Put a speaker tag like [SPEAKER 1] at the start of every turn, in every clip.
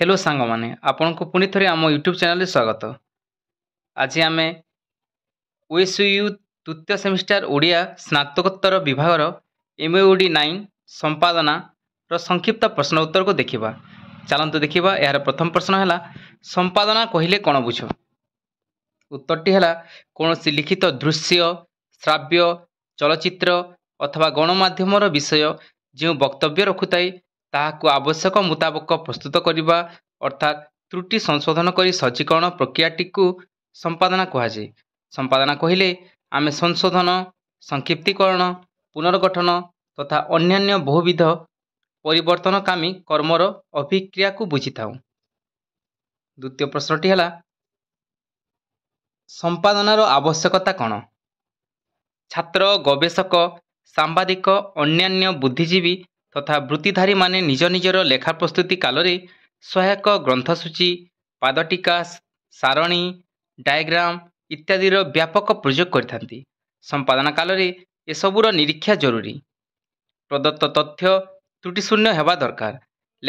[SPEAKER 1] hello ସାଙ୍ଗମାନେ ଆପଣଙ୍କୁ ପୁଣିଥରେ ଆମ ୟୁଟ୍ୟୁବ୍ ଚ୍ୟାନେଲରେ ସ୍ୱାଗତ ଆଜି ଆମେ ଓଏସ୍ ୟୁ ତୃତୀୟ ସେମିଷ୍ଟାର ଓଡ଼ିଆ ସ୍ନାତକୋତ୍ତର ବିଭାଗର ଏମ୍ଏଡ଼ି ନାଇନ୍ ସମ୍ପାଦନାର ସଂକ୍ଷିପ୍ତ ପ୍ରଶ୍ନ ଉତ୍ତରକୁ ଦେଖିବା ଚାଲନ୍ତୁ ଦେଖିବା ଏହାର ପ୍ରଥମ ପ୍ରଶ୍ନ ହେଲା ସମ୍ପାଦନା କହିଲେ କ'ଣ ବୁଝ ଉତ୍ତରଟି ହେଲା କୌଣସି ଲିଖିତ ଦୃଶ୍ୟ ଶ୍ରାବ୍ୟ ଚଳଚ୍ଚିତ୍ର ଅଥବା ଗଣମାଧ୍ୟମର ବିଷୟ ଯେଉଁ ବକ୍ତବ୍ୟ ରଖୁଥାଏ ତାହାକୁ ଆବଶ୍ୟକ ମୁତାବକ ପ୍ରସ୍ତୁତ କରିବା ଅର୍ଥାତ୍ ତ୍ରୁଟି ସଂଶୋଧନ କରି ସଜ୍ଜୀକରଣ ପ୍ରକ୍ରିୟାଟିକୁ ସମ୍ପାଦନା କୁହାଯାଏ ସମ୍ପାଦନା କହିଲେ ଆମେ ସଂଶୋଧନ ସଂକ୍ଷିପ୍ତିକରଣ ପୁନର୍ଗଠନ ତଥା ଅନ୍ୟାନ୍ୟ ବହୁବିଧ ପରିବର୍ତ୍ତନକାମୀ କର୍ମର ଅଭିକ୍ରିୟାକୁ ବୁଝିଥାଉ ଦ୍ୱିତୀୟ ପ୍ରଶ୍ନଟି ହେଲା ସମ୍ପାଦନାର ଆବଶ୍ୟକତା କ'ଣ ଛାତ୍ର ଗବେଷକ ସାମ୍ବାଦିକ ଅନ୍ୟାନ୍ୟ ବୁଦ୍ଧିଜୀବୀ ତଥା ବୃତ୍ତିଧାରୀମାନେ ନିଜ ନିଜର ଲେଖା ପ୍ରସ୍ତୁତି କାଳରେ ସହାୟକ ଗ୍ରନ୍ଥସୂଚୀ ପାଦଟିକା ସାରଣୀ ଡାଏଗ୍ରାମ୍ ଇତ୍ୟାଦିର ବ୍ୟାପକ ପ୍ରୟୋଗ କରିଥାନ୍ତି ସମ୍ପାଦନା କାଳରେ ଏସବୁର ନିରୀକ୍ଷା ଜରୁରୀ ପ୍ରଦତ୍ତ ତଥ୍ୟ ତ୍ରୁଟିଶୂନ୍ୟ ହେବା ଦରକାର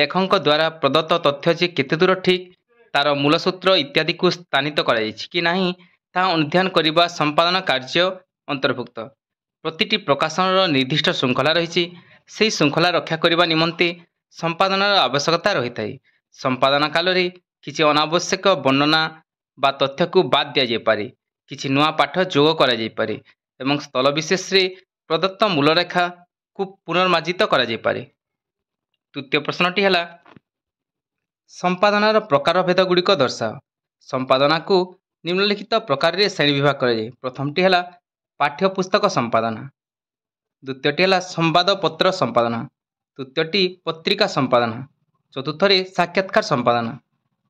[SPEAKER 1] ଲେଖକଙ୍କ ଦ୍ୱାରା ପ୍ରଦତ୍ତ ତଥ୍ୟ ଯେ କେତେଦୂର ଠିକ୍ ତା'ର ମୂଳସୂତ୍ର ଇତ୍ୟାଦିକୁ ସ୍ଥାନିତ କରାଯାଇଛି କି ନାହିଁ ତାହା ଅନୁଧ୍ୟାନ କରିବା ସମ୍ପାଦନ କାର୍ଯ୍ୟ ଅନ୍ତର୍ଭୁକ୍ତ ପ୍ରତିଟି ପ୍ରକାଶନର ନିର୍ଦ୍ଦିଷ୍ଟ ଶୃଙ୍ଖଳା ରହିଛି ସେହି ଶୃଙ୍ଖଳା ରକ୍ଷା କରିବା ନିମନ୍ତେ ସମ୍ପାଦନାର ଆବଶ୍ୟକତା ରହିଥାଏ ସମ୍ପାଦନା କାଳରେ କିଛି ଅନାବଶ୍ୟକ ବର୍ଣ୍ଣନା ବା ତଥ୍ୟକୁ ବାଦ୍ ଦିଆଯାଇପାରେ କିଛି ନୂଆ ପାଠ ଯୋଗ କରାଯାଇପାରେ ଏବଂ ସ୍ଥଳବିଶେଷରେ ପ୍ରଦତ୍ତ ମୂଳରେଖାକୁ ପୁନର୍ମାର୍ଜିତ କରାଯାଇପାରେ ତୃତୀୟ ପ୍ରଶ୍ନଟି ହେଲା ସମ୍ପାଦନାର ପ୍ରକାର ଭେଦ ଗୁଡ଼ିକ ଦର୍ଶାଅ ସମ୍ପାଦନାକୁ ନିମ୍ନଲିଖିତ ପ୍ରକାରରେ ଶ୍ରେଣୀ ବିଭାଗ କରାଯାଏ ପ୍ରଥମଟି ହେଲା ପାଠ୍ୟ ପୁସ୍ତକ ସମ୍ପାଦନା ଦ୍ୱିତୀୟଟି ହେଲା ସମ୍ବାଦପତ୍ର ସମ୍ପାଦନା ତୃତୀୟଟି ପତ୍ରିକା ସମ୍ପାଦନା ଚତୁର୍ଥରେ ସାକ୍ଷାତକାର ସମ୍ପାଦନା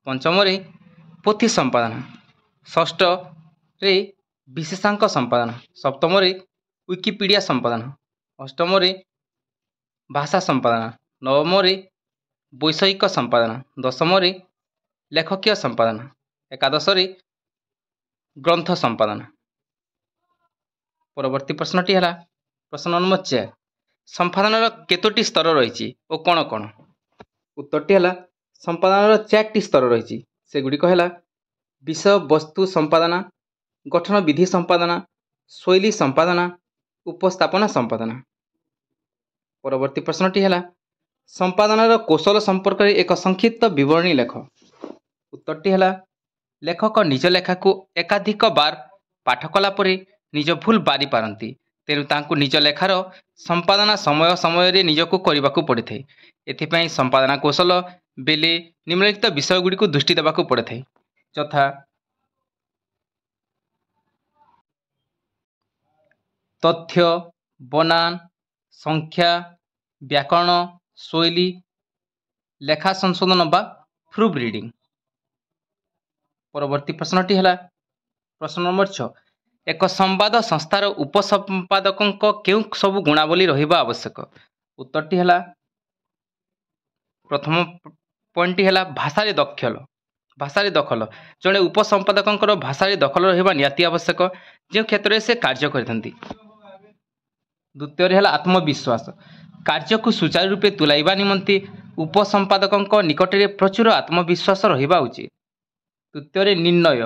[SPEAKER 1] ପଞ୍ଚମରେ ପୋଥି ସମ୍ପାଦନା ଷଷ୍ଠରେ ବିଶେଷାଙ୍କ ସମ୍ପାଦନା ସପ୍ତମରେ ୱିକିପିଡ଼ିଆ ସମ୍ପାଦନା ଅଷ୍ଟମରେ ଭାଷା ସମ୍ପାଦନା ନବମରେ ବୈଷୟିକ ସମ୍ପାଦନା ଦଶମରେ ଲେଖକୀୟ ସମ୍ପାଦନା ଏକାଦଶରେ ଗ୍ରନ୍ଥ ସମ୍ପାଦନା ପରବର୍ତ୍ତୀ ପ୍ରଶ୍ନଟି ହେଲା ପ୍ରଶ୍ନ ନମ୍ବର ଚାରି ସମ୍ପାଦନର କେତୋଟି ସ୍ତର ରହିଛି ଓ କ'ଣ କ'ଣ ଉତ୍ତରଟି ହେଲା ସମ୍ପାଦନର ଚାରିଟି ସ୍ତର ରହିଛି ସେଗୁଡ଼ିକ ହେଲା ବିଷୟବସ୍ତୁ ସମ୍ପାଦନା ଗଠନ ବିଧି ସମ୍ପାଦନା ଶୈଳୀ ସମ୍ପାଦନା ଉପସ୍ଥାପନା ସମ୍ପାଦନା ପରବର୍ତ୍ତୀ ପ୍ରଶ୍ନଟି ହେଲା ସମ୍ପାଦନାର କୌଶଳ ସମ୍ପର୍କରେ ଏକ ସଂକ୍ଷିପ୍ତ ବିବରଣୀ ଲେଖ ଉତ୍ତରଟି ହେଲା ଲେଖକ ନିଜ ଲେଖାକୁ ଏକାଧିକ ବାର୍ ପାଠ କଲା ପରେ ନିଜ ଭୁଲ ବାରି ପାରନ୍ତି ତେଣୁ ତାଙ୍କୁ ନିଜ ଲେଖାର ସମ୍ପାଦନା ସମୟ ସମୟରେ ନିଜକୁ କରିବାକୁ ପଡ଼ିଥାଏ ଏଥିପାଇଁ ସମ୍ପାଦନା କୌଶଳ ବେଲେ ନିମ୍ନଲିଖିତ ବିଷୟଗୁଡ଼ିକୁ ଦୃଷ୍ଟି ଦେବାକୁ ପଡ଼ିଥାଏ ଯଥା ତଥ୍ୟ ବନାନ ସଂଖ୍ୟା ବ୍ୟାକରଣ ଶୈଳୀ ଲେଖା ସଂଶୋଧନ ବା ପ୍ରୁଫ୍ ରିଡ଼ିଂ ପରବର୍ତ୍ତୀ ପ୍ରଶ୍ନଟି ହେଲା ପ୍ରଶ୍ନ ନମ୍ବର ଛଅ ଏକ ସମ୍ବାଦ ସଂସ୍ଥାର ଉପସମ୍ପାଦକଙ୍କ କେଉଁ ସବୁ ଗୁଣାବଳୀ ରହିବା ଆବଶ୍ୟକ ଉତ୍ତରଟି ହେଲା ପ୍ରଥମ ପଏଣ୍ଟଟି ହେଲା ଭାଷାରେ ଦକ୍ଷଲ ଭାଷାରେ ଦଖଲ ଜଣେ ଉପସମ୍ପାଦକଙ୍କର ଭାଷାରେ ଦଖଲ ରହିବା ନିହାତି ଆବଶ୍ୟକ ଯେଉଁ କ୍ଷେତ୍ରରେ ସେ କାର୍ଯ୍ୟ କରିଥାନ୍ତି ଦ୍ୱିତୀୟରେ ହେଲା ଆତ୍ମବିଶ୍ୱାସ କାର୍ଯ୍ୟକୁ ସୁଚାରୁ ରୂପେ ତୁଲାଇବା ନିମନ୍ତେ ଉପସମ୍ପାଦକଙ୍କ ନିକଟରେ ପ୍ରଚୁର ଆତ୍ମବିଶ୍ୱାସ ରହିବା ଉଚିତ ତୃତୀୟରେ ନିର୍ଣ୍ଣୟ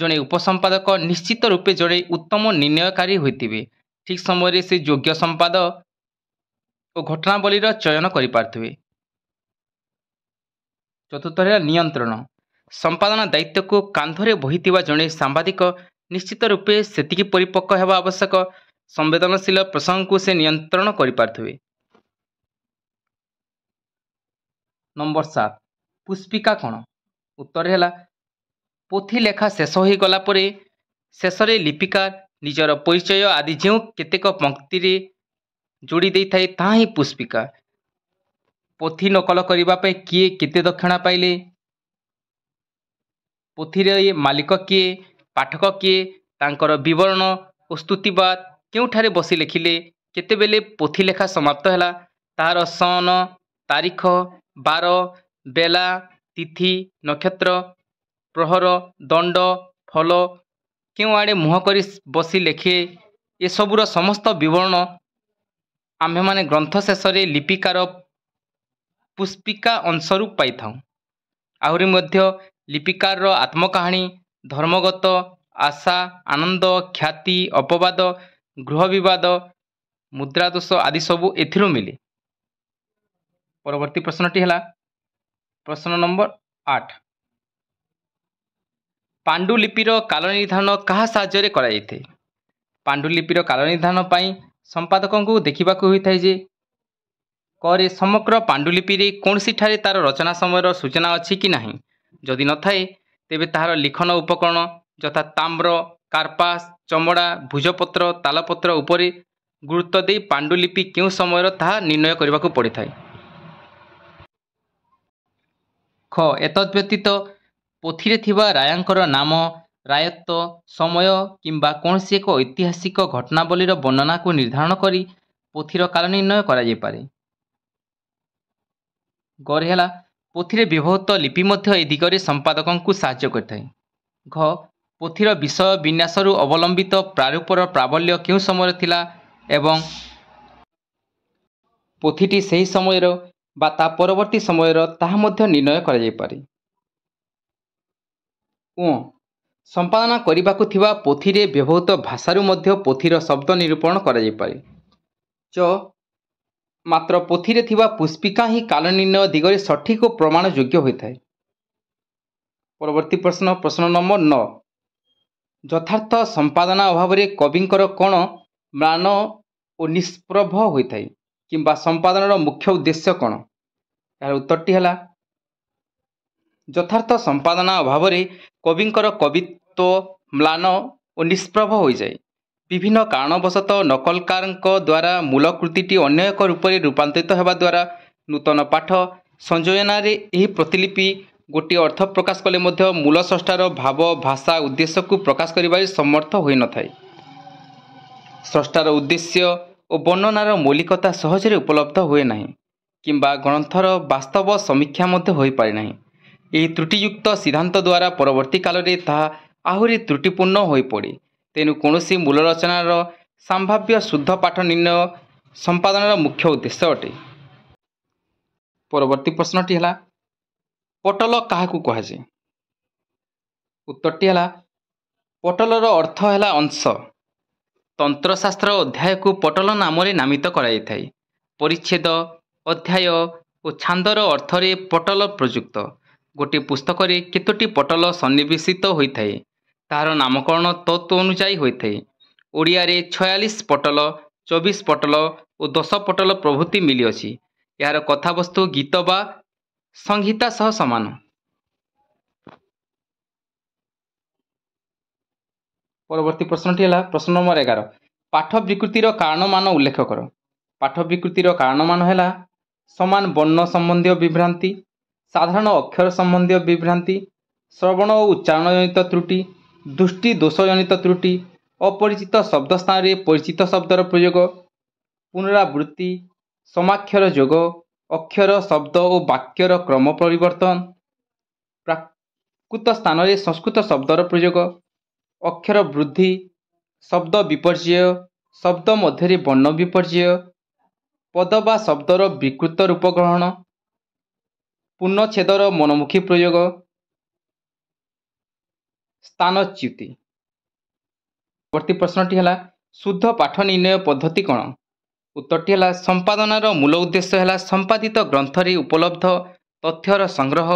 [SPEAKER 1] ଜଣେ ଉପସମ୍ପାଦକ ନିଶ୍ଚିତ ରୂପେ ଜଣେ ଉତ୍ତମ ନିର୍ଣ୍ଣୟକାରୀ ହୋଇଥିବେ ଠିକ୍ ସମୟରେ ସେ ଯୋଗ୍ୟ ସମ୍ପାଦ ଓ ଘଟଣାବଳୀର ଚୟନ କରିପାରୁଥିବେ ଚତୁର୍ଥ ହେଲା ନିୟନ୍ତ୍ରଣ ସମ୍ପାଦନା ଦାୟିତ୍ୱକୁ କାନ୍ଧରେ ବହିଥିବା ଜଣେ ସାମ୍ବାଦିକ ନିଶ୍ଚିତ ରୂପେ ସେତିକି ପରିପକ୍ୱ ହେବା ଆବଶ୍ୟକ ସମ୍ବେଦନଶୀଳ ପ୍ରସଙ୍ଗକୁ ସେ ନିୟନ୍ତ୍ରଣ କରିପାରୁଥିବେ ନମ୍ବର ସାତ ପୁଷ୍ପିକା କ'ଣ ଉତ୍ତର ହେଲା পুথি লেখা শেষ হয়ে গলা পরে শেষে লিপিকার নিজের পরিচয় আদি যে কতক পঙ্ক্তি যোড়ি দিয়ে থাকে তাহি পুষ্পিকা পুথি নকল করা কি কত দক্ষিণা পাইলে পুথির মালিক কি পাঠক কি তাঁর বরণ ও স্তুতিবাদ কেউঠার বসি লেখিলে কেতবে পুথি লেখা সমাপ্ত হল তাহার সন তারিখ বার বেলা তিথি নক্ষত্র ପ୍ରହର ଦଣ୍ଡ ଫଲ କେଉଁ ଆଡ଼େ ମୁହଁ କରି ବସି ଲେଖେ ଏସବୁର ସମସ୍ତ ବିବରଣ ଆମ୍ଭେମାନେ ଗ୍ରନ୍ଥ ଶେଷରେ ଲିପିକାର ପୁଷ୍ପିକା ଅଂଶରୁ ପାଇଥାଉ ଆହୁରି ମଧ୍ୟ ଲିପିକାରର ଆତ୍ମକାହାଣୀ ଧର୍ମଗତ ଆଶା ଆନନ୍ଦ ଖ୍ୟାତି ଅପବାଦ ଗୃହ ବିବାଦ ମୁଦ୍ରାଦୋଷ ଆଦି ସବୁ ଏଥିରୁ ମିଳେ ପରବର୍ତ୍ତୀ ପ୍ରଶ୍ନଟି ହେଲା ପ୍ରଶ୍ନ ନମ୍ବର ଆଠ ପାଣ୍ଡୁଲିପିର କାଳ ନିର୍ଦ୍ଧାରଣ କାହା ସାହାଯ୍ୟରେ କରାଯାଇଥାଏ ପାଣ୍ଡୁଲିପିର କାଳ ନିର୍ଦ୍ଧାରଣ ପାଇଁ ସମ୍ପାଦକଙ୍କୁ ଦେଖିବାକୁ ହୋଇଥାଏ ଯେ କରେ ସମଗ୍ର ପାଣ୍ଡୁଲିପିରେ କୌଣସିଠାରେ ତା'ର ରଚନା ସମୟର ସୂଚନା ଅଛି କି ନାହିଁ ଯଦି ନଥାଏ ତେବେ ତାହାର ଲିଖନ ଉପକରଣ ଯଥା ତାମ୍ର କାର୍ପାସ ଚମଡ଼ା ଭୁଜପତ୍ର ତାଲପତ୍ର ଉପରେ ଗୁରୁତ୍ୱ ଦେଇ ପାଣ୍ଡୁଲିପି କେଉଁ ସମୟର ତାହା ନିର୍ଣ୍ଣୟ କରିବାକୁ ପଡ଼ିଥାଏ ଖ ଏତଦ୍ ବ୍ୟତୀତ ପୋଥିରେ ଥିବା ରାୟାଙ୍କର ନାମ ରାୟତ୍ୱ ସମୟ କିମ୍ବା କୌଣସି ଏକ ଐତିହାସିକ ଘଟଣାବଳୀର ବର୍ଣ୍ଣନାକୁ ନିର୍ଦ୍ଧାରଣ କରି ପୋଥିର କାଳ ନିର୍ଣ୍ଣୟ କରାଯାଇପାରେ ଗରେ ହେଲା ପୋଥିରେ ବ୍ୟବହୃତ ଲିପି ମଧ୍ୟ ଏ ଦିଗରେ ସମ୍ପାଦକଙ୍କୁ ସାହାଯ୍ୟ କରିଥାଏ ଘ ପୋଥିର ବିଷୟ ବିନ୍ୟାସରୁ ଅବଲମ୍ବିତ ପ୍ରାରୂପର ପ୍ରାବଲ୍ୟ କେଉଁ ସମୟରେ ଥିଲା ଏବଂ ପୋଥିଟି ସେହି ସମୟର ବା ତା ପରବର୍ତ୍ତୀ ସମୟର ତାହା ମଧ୍ୟ ନିର୍ଣ୍ଣୟ କରାଯାଇପାରେ କୁଅଁ ସମ୍ପାଦନା କରିବାକୁ ଥିବା ପୋଥିରେ ବ୍ୟବହୃତ ଭାଷାରୁ ମଧ୍ୟ ପୋଥିର ଶବ୍ଦ ନିରୂପଣ କରାଯାଇପାରେ ଚ ମାତ୍ର ପୋଥିରେ ଥିବା ପୁଷ୍ପିକା ହିଁ କାଳ ନିର୍ଣ୍ଣୟ ଦିଗରେ ସଠିକ ଓ ପ୍ରମାଣ ଯୋଗ୍ୟ ହୋଇଥାଏ ପରବର୍ତ୍ତୀ ପ୍ରଶ୍ନ ପ୍ରଶ୍ନ ନମ୍ବର ନଅ ଯଥାର୍ଥ ସମ୍ପାଦନା ଅଭାବରେ କବିଙ୍କର କ'ଣ ମ୍ଲାଣ ଓ ନିଷ୍ପ୍ରଭ ହୋଇଥାଏ କିମ୍ବା ସମ୍ପାଦନାର ମୁଖ୍ୟ ଉଦ୍ଦେଶ୍ୟ କ'ଣ ଏହାର ଉତ୍ତରଟି ହେଲା ଯଥାର୍ଥ ସମ୍ପାଦନା ଅଭାବରେ କବିଙ୍କର କବିତ୍ୱ ମ୍ଲାନ ଓ ନିଷ୍ପ୍ରଭ ହୋଇଯାଏ ବିଭିନ୍ନ କାରଣବଶତଃ ନକଲକାରଙ୍କ ଦ୍ୱାରା ମୂଳ କୃତିଟି ଅନ୍ୟ ଏକ ରୂପରେ ରୂପାନ୍ତରିତ ହେବା ଦ୍ୱାରା ନୂତନ ପାଠ ସଂଯୋଜନାରେ ଏହି ପ୍ରତିଲିପି ଗୋଟିଏ ଅର୍ଥ ପ୍ରକାଶ କଲେ ମଧ୍ୟ ମୂଳ ସ୍ରଷ୍ଟାର ଭାବ ଭାଷା ଉଦ୍ଦେଶ୍ୟକୁ ପ୍ରକାଶ କରିବାରେ ସମର୍ଥ ହୋଇନଥାଏ ସ୍ରଷ୍ଟାର ଉଦ୍ଦେଶ୍ୟ ଓ ବର୍ଣ୍ଣନାର ମୌଳିକତା ସହଜରେ ଉପଲବ୍ଧ ହୁଏ ନାହିଁ କିମ୍ବା ଗ୍ରନ୍ଥର ବାସ୍ତବ ସମୀକ୍ଷା ମଧ୍ୟ ହୋଇପାରେ ନାହିଁ ଏହି ତ୍ରୁଟିଯୁକ୍ତ ସିଦ୍ଧାନ୍ତ ଦ୍ୱାରା ପରବର୍ତ୍ତୀ କାଳରେ ତାହା ଆହୁରି ତ୍ରୁଟିପୂର୍ଣ୍ଣ ହୋଇପଡ଼େ ତେଣୁ କୌଣସି ମୂଳ ରଚନାର ସମ୍ଭାବ୍ୟ ଶୁଦ୍ଧ ପାଠ ନିର୍ଣ୍ଣୟ ସମ୍ପାଦନର ମୁଖ୍ୟ ଉଦ୍ଦେଶ୍ୟ ଅଟେ ପରବର୍ତ୍ତୀ ପ୍ରଶ୍ନଟି ହେଲା ପଟଲ କାହାକୁ କୁହାଯାଏ ଉତ୍ତରଟି ହେଲା ପଟଲର ଅର୍ଥ ହେଲା ଅଂଶ ତନ୍ତ୍ରଶାସ୍ତ୍ର ଅଧ୍ୟାୟକୁ ପଟଲ ନାମରେ ନାମିତ କରାଯାଇଥାଏ ପରିଚ୍ଛେଦ ଅଧ୍ୟାୟ ଓ ଛାନ୍ଦର ଅର୍ଥରେ ପଟଲ ପ୍ରଯୁକ୍ତ ଗୋଟିଏ ପୁସ୍ତକରେ କେତୋଟି ପଟଲ ସନ୍ନିବେଶିତ ହୋଇଥାଏ ତାହାର ନାମକରଣ ତତ୍ତ୍ୱ ଅନୁଯାୟୀ ହୋଇଥାଏ ଓଡ଼ିଆରେ ଛୟାଳିଶ ପଟଲ ଚବିଶ ପଟଲ ଓ ଦଶ ପଟଲ ପ୍ରଭୃତି ମିଳିଅଛି ଏହାର କଥାବସ୍ତୁ ଗୀତ ବା ସଂହିତା ସହ ସମାନ ପରବର୍ତ୍ତୀ ପ୍ରଶ୍ନଟି ହେଲା ପ୍ରଶ୍ନ ନମ୍ବର ଏଗାର ପାଠ ବିକୃତିର କାରଣମାନ ଉଲ୍ଲେଖ କର ପାଠ ବିକୃତିର କାରଣମାନ ହେଲା ସମାନ ବର୍ଣ୍ଣ ସମ୍ବନ୍ଧୀୟ ବିଭ୍ରାନ୍ତି ସାଧାରଣ ଅକ୍ଷର ସମ୍ବନ୍ଧୀୟ ବିଭ୍ରାନ୍ତି ଶ୍ରବଣ ଓ ଉଚ୍ଚାରଣ ଜନିତ ତ୍ରୁଟି ଦୃଷ୍ଟି ଦୋଷ ଜନିତ ତ୍ରୁଟି ଅପରିଚିତ ଶବ୍ଦ ସ୍ଥାନରେ ପରିଚିତ ଶବ୍ଦର ପ୍ରୟୋଗ ପୁନରାବୃତ୍ତି ସମାକ୍ଷର ଯୋଗ ଅକ୍ଷର ଶବ୍ଦ ଓ ବାକ୍ୟର କ୍ରମ ପରିବର୍ତ୍ତନ ପ୍ରାକୃତ ସ୍ଥାନରେ ସଂସ୍କୃତ ଶବ୍ଦର ପ୍ରୟୋଗ ଅକ୍ଷର ବୃଦ୍ଧି ଶବ୍ଦ ବିପର୍ଯ୍ୟୟ ଶବ୍ଦ ମଧ୍ୟରେ ବର୍ଣ୍ଣ ବିପର୍ଯ୍ୟୟ ପଦ ବା ଶବ୍ଦର ବିକୃତ ରୂପ ଗ୍ରହଣ ପୂର୍ଣ୍ଣଚ୍ଛେଦର ମନୋମୁଖୀ ପ୍ରୟୋଗ ସ୍ଥାନଚ୍ୟୁତି ପରବର୍ତ୍ତୀ ପ୍ରଶ୍ନଟି ହେଲା ଶୁଦ୍ଧ ପାଠ ନିର୍ଣ୍ଣୟ ପଦ୍ଧତି କ'ଣ ଉତ୍ତରଟି ହେଲା ସମ୍ପାଦନାର ମୂଳ ଉଦ୍ଦେଶ୍ୟ ହେଲା ସମ୍ପାଦିତ ଗ୍ରନ୍ଥରେ ଉପଲବ୍ଧ ତଥ୍ୟର ସଂଗ୍ରହ